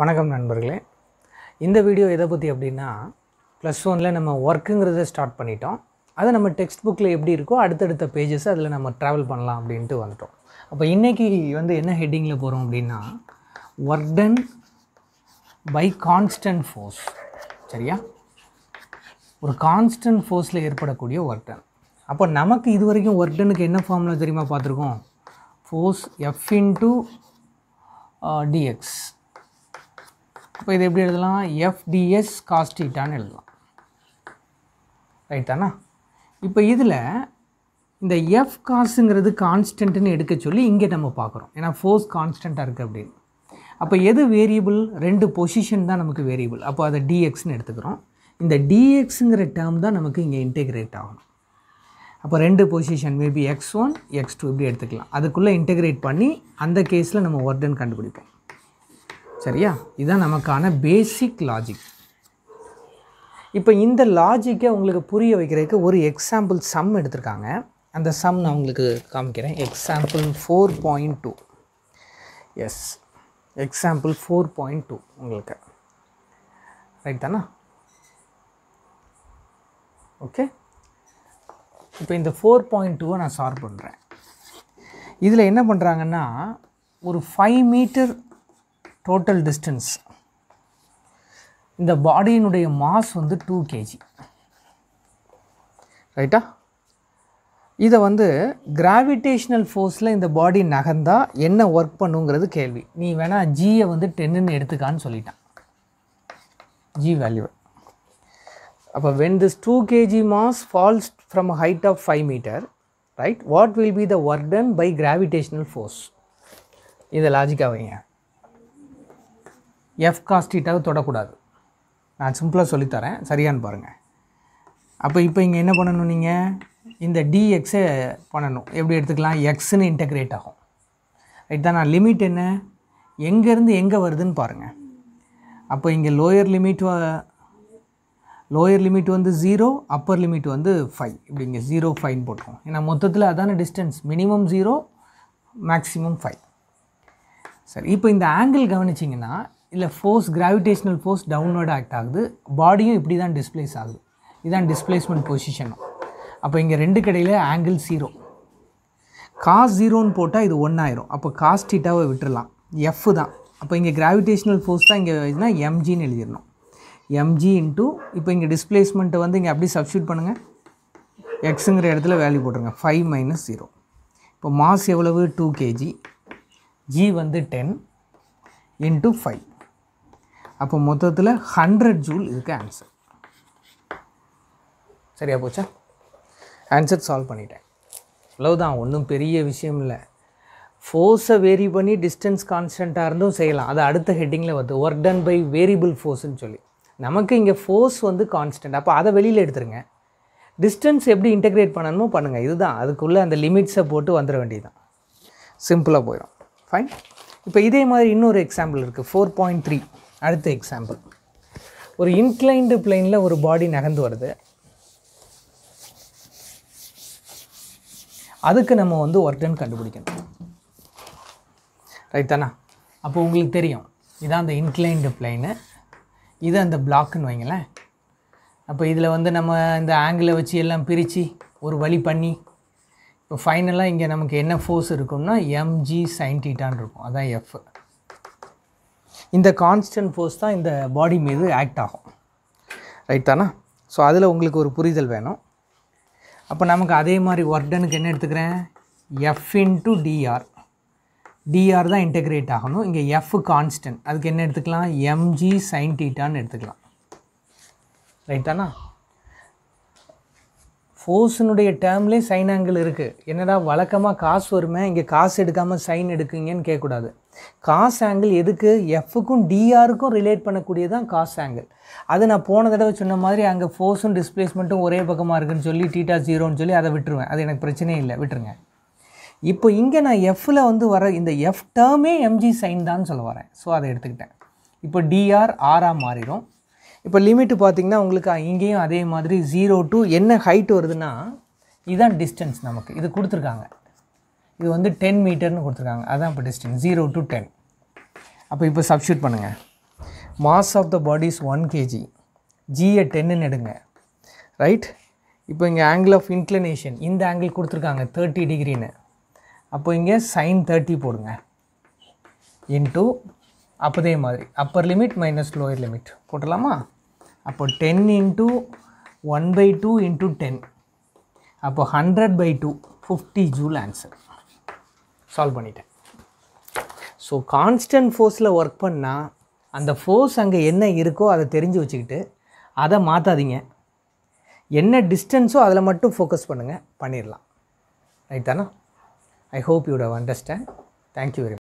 வணக்கம் நண்பர்களே இந்த வீடியோ எதை பற்றி அப்படின்னா ப்ளஸ் ஒனில் நம்ம ஒர்க்குங்கிறத ஸ்டார்ட் பண்ணிட்டோம் அது நம்ம டெக்ஸ்ட் புக்கில் எப்படி இருக்கோ அடுத்தடுத்த பேஜஸ் அதில் நம்ம ட்ராவல் பண்ணலாம் அப்படின்ட்டு வந்துட்டோம் அப்போ இன்றைக்கி வந்து என்ன ஹெட்டிங்கில் போகிறோம் அப்படின்னா work done by constant force சரியா ஒரு கான்ஸ்டன்ட் ஃபோர்ஸில் ஏற்படக்கூடிய ஒர்க் டன் அப்போ நமக்கு இது வரைக்கும் ஒர்க் டனுக்கு என்ன ஃபார்முலா தெரியுமா பார்த்துருக்கோம் force F into dx uh, இப்போ இது எப்படி எழுதலாம் எஃப்டிஎஸ் காஸ்டீட்டான்னு எழுதலாம் ரைட் இப்போ இதில் இந்த எஃப் காசுங்கிறது கான்ஸ்டன்ட்னு எடுக்க சொல்லி இங்கே நம்ம பார்க்குறோம் ஏன்னா ஃபோர்ஸ் கான்ஸ்டண்ட்டாக இருக்குது அப்படின்னு அப்போ எது வேரியபிள் ரெண்டு பொசிஷன் தான் நமக்கு வேரியபிள் அப்போ அதை டிஎக்ஸ்னு எடுத்துக்கிறோம் இந்த டிஎக்ஸுங்கிற டேர்ம் தான் நமக்கு இங்கே இன்டெகிரேட் ஆகணும் அப்போ ரெண்டு position maybe X one X two இப்படி எடுத்துக்கலாம் அதுக்குள்ளே இன்டெகிரேட் பண்ணி அந்த கேஸில் நம்ம ஒர்டன் கண்டுபிடிப்போம் சரியா இதுதான் நமக்கான பேசிக் லாஜிக் இப்போ இந்த லாஜிக்கை உங்களுக்கு புரிய வைக்கிறதுக்கு ஒரு எக்ஸாம்பிள் சம் எடுத்திருக்காங்க அந்த சம் நான் உங்களுக்கு காமிக்கிறேன் example four point two S example four point two உங்களுக்கு ரைட் தானா ஓகே இப்போ இந்த ஃபோர் பாயிண்ட் டூவை நான் சால்வ் பண்ணுறேன் இதில் என்ன பண்ணுறாங்கன்னா ஒரு ஃபைவ் மீட்டர் டோட்டல் டிஸ்டன்ஸ் இந்த பாடியினுடைய மாஸ் வந்து டூ கேஜி ரைட்டா இதை வந்து கிராவிடேஷ்னல் ஃபோர்ஸில் இந்த பாடி நகர்ந்தால் என்ன ஒர்க் பண்ணுங்கிறது கேள்வி நீ வேணால் ஜியை வந்து டென்னுன்னு எடுத்துக்கான்னு சொல்லிட்டான் ஜி வேல்யூ அப்போ when this two KG mass falls from height of five metre right what will be the work done by gravitational force இதை லாஜிக்காக வைங்க எஃப் காஸ்டீட்டாவை தொடக்கூடாது நான் சிம்பிளாக சொல்லித்தரேன் சரியான்னு பாருங்கள் அப்போ இப்போ இங்கே என்ன பண்ணணும் நீங்கள் இந்த டிஎக்ஸை பண்ணணும் எப்படி எடுத்துக்கலாம் எக்ஸ்னு இன்டெக்ரேட் ஆகும் ரைட் தான் நான் லிமிட் என்ன எங்கேருந்து எங்கே வருதுன்னு பாருங்கள் அப்போ இங்கே லோயர் லிமிட் லோயர் லிமிட் வந்து ஜீரோ அப்பர் லிமிட் வந்து ஃபைவ் இப்படி இங்கே ஜீரோ ஃபைவ்னு போட்டுருவோம் ஏன்னா மொத்தத்தில் அதான distance minimum zero maximum five சரி இப்போ இந்த ஆங்கிள் கவனிச்சிங்கன்னா இல்லை ஃபோர்ஸ் கிராவிடேஷ்னல் ஃபோர்ஸ் டவுனோட ஆக்ட் ஆகுது பாடியும் இப்படி தான் டிஸ்பிளேஸ் ஆகுது இதுதான் டிஸ்பிளேஸ்மெண்ட் பொசிஷனும் அப்போ இங்கே ரெண்டு கடையில் ஆங்கிள் ஜீரோ காஸ் ஜீரோன்னு போட்டால் இது ஒன்றாயிரும் அப்போ காஸ் டீட்டாவை விட்டுடலாம் எஃப் தான் அப்போ இங்கே கிராவிடேஷ்னல் ஃபோர்ஸ் தான் இங்கே எம்ஜின்னு எழுதிடணும் எம்ஜி இன்ட்டு இப்போ இங்கே டிஸ்பிளேஸ்மெண்ட்டை வந்து இங்கே அப்படியே சப்ஸ்டியூட் பண்ணுங்கள் எக்ஸுங்கிற இடத்துல வேல்யூ போட்டுருங்க ஃபைவ் மைனஸ் ஜீரோ இப்போ மாஸ் எவ்வளவு டூ கேஜி ஜி வந்து டென் இன்ட்டு ஃபைவ் அப்போ மொத்தத்தில் ஹண்ட்ரட் ஜூல் இருக்குது ஆன்சர் சரியா போச்சா ஆன்சர் சால்வ் பண்ணிட்டேன் தான் ஒன்றும் பெரிய விஷயம் இல்லை ஃபோர்ஸை வேரி பண்ணி டிஸ்டன்ஸ் கான்ஸ்டண்ட்டாக இருந்தும் செய்யலாம் அது அடுத்த ஹெட்டிங்கில் வருது ஒர்க் டன் பை வேரியபிள் ஃபோர்ஸ்ன்னு சொல்லி நமக்கு இங்கே ஃபோர்ஸ் வந்து கான்ஸ்டன்ட் அப்போ அதை வெளியில் எடுத்துருங்க டிஸ்டன்ஸ் எப்படி இன்டெக்ரேட் பண்ணணுமோ பண்ணுங்கள் இதுதான் அதுக்குள்ளே அந்த லிமிட்ஸை போட்டு வந்துட வேண்டியதுதான் சிம்பிளாக போயிடும் ஃபைன் இப்போ இதே மாதிரி இன்னொரு எக்ஸாம்பிள் இருக்குது ஃபோர் பாயிண்ட் த்ரீ அடுத்த எக்ஸாம்பிள் ஒரு இன்க்ளைண்டு பிளெயினில் ஒரு பாடி நகர்ந்து வருது அதுக்கு நம்ம வந்து ஒர்க் டன் கண்டுபிடிக்கணும் ரைட் தானா அப்போ உங்களுக்கு தெரியும் இதான் அந்த இன்க்ளைண்டு பிளெயினு இது அந்த பிளாக்குன்னு வைங்களேன் அப்போ இதில் வந்து நம்ம இந்த ஆங்கிளை வச்சு எல்லாம் பிரித்து ஒரு வழி பண்ணி இப்போ ஃபைனலாக இங்கே நமக்கு என்ன ஃபோர்ஸ் இருக்கும்னா எம்ஜி சைன்டீட்டான் இருக்கும் அதான் எஃப் இந்த கான்ஸ்டன்ட் ஃபோர்ஸ் தான் இந்த பாடி மீது ஆக்ட் ஆகும் ரைட் ஸோ அதில் உங்களுக்கு ஒரு புரிதல் வேணும் அப்போ நமக்கு அதே மாதிரி ஒர்டனுக்கு என்ன எடுத்துக்கிறேன் எஃப் இன்டு டிஆர் டிஆர் தான் இன்டெகிரேட் ஆகணும் இங்கே எஃப் கான்ஸ்டன்ட் அதுக்கு என்ன எடுத்துக்கலாம் எம்ஜி சைன் டீட்டான்னு எடுத்துக்கலாம் ரைட்டாண்ணா ஃபோர்ஸினுடைய டேர்ம்லேயே சைன் ஆங்கிள் இருக்குது என்னடா வழக்கமாக காசு வருமே இங்கே காசு எடுக்காமல் சைன் எடுக்குங்கன்னு கேட்கக்கூடாது காஸ் ஆங்கிள் எதுக்கு எஃப்க்கும் டிஆருக்கும் ரிலேட் பண்ணக்கூடியது தான் காஸ் ஆங்கிள் அது நான் போன தடவை சொன்ன மாதிரி அங்கே ஃபோர்ஸும் டிஸ்பிளேஸ்மெண்ட்டும் ஒரே பக்கமாக இருக்குன்னு சொல்லி டீட்டா ஜீரோன்னு சொல்லி அதை விட்டுருவேன் அது எனக்கு பிரச்சனையே இல்லை விட்டுருங்க இப்போ இங்கே நான் எஃப்பில் வந்து வர இந்த எஃப் டேர்மே எம்ஜி சைன் தான் சொல்ல வரேன் ஸோ அதை எடுத்துக்கிட்டேன் இப்போ டிஆர் ஆறாக மாறிடும் இப்போ லிமிட்டு பார்த்திங்கன்னா உங்களுக்கு இங்கேயும் அதே மாதிரி ஜீரோ டு என்ன ஹைட் வருதுன்னா இதுதான் டிஸ்டன்ஸ் நமக்கு இது கொடுத்துருக்காங்க இது வந்து டென் மீட்டர்னு கொடுத்துருக்காங்க அதான் இப்போ டிஸ்டன்ஸ் ஜீரோ டு டென் அப்போ இப்போ சப்ஷூட் பண்ணுங்கள் mass of the body is one KG G டென்னுன்னு எடுங்க ரைட் இப்போ இங்கே ஆங்கிள் ஆஃப் இன்க்ளினேஷன் இந்த ஆங்கிள் கொடுத்துருக்காங்க தேர்ட்டி டிகிரின்னு அப்போ இங்கே சைன் தேர்ட்டி போடுங்க அப்போ அப்போதே மாதிரி upper limit minus lower limit போட்டலாமா அப்போ ten into one by two into ten அப்போ hundred by two fifty joule answer solve பண்ணிட்டேன் ஸோ கான்ஸ்டன்ட் ஃபோர்ஸில் ஒர்க் பண்ணால் அந்த ஃபோர்ஸ் அங்கே என்ன இருக்கோ அதை தெரிஞ்சு வச்சுக்கிட்டு அதை மாற்றாதீங்க என்ன டிஸ்டன்ஸோ அதில் மட்டும் ஃபோக்கஸ் பண்ணுங்கள் பண்ணிடலாம் ரைட் தானே I hope you'd have understand thank you very much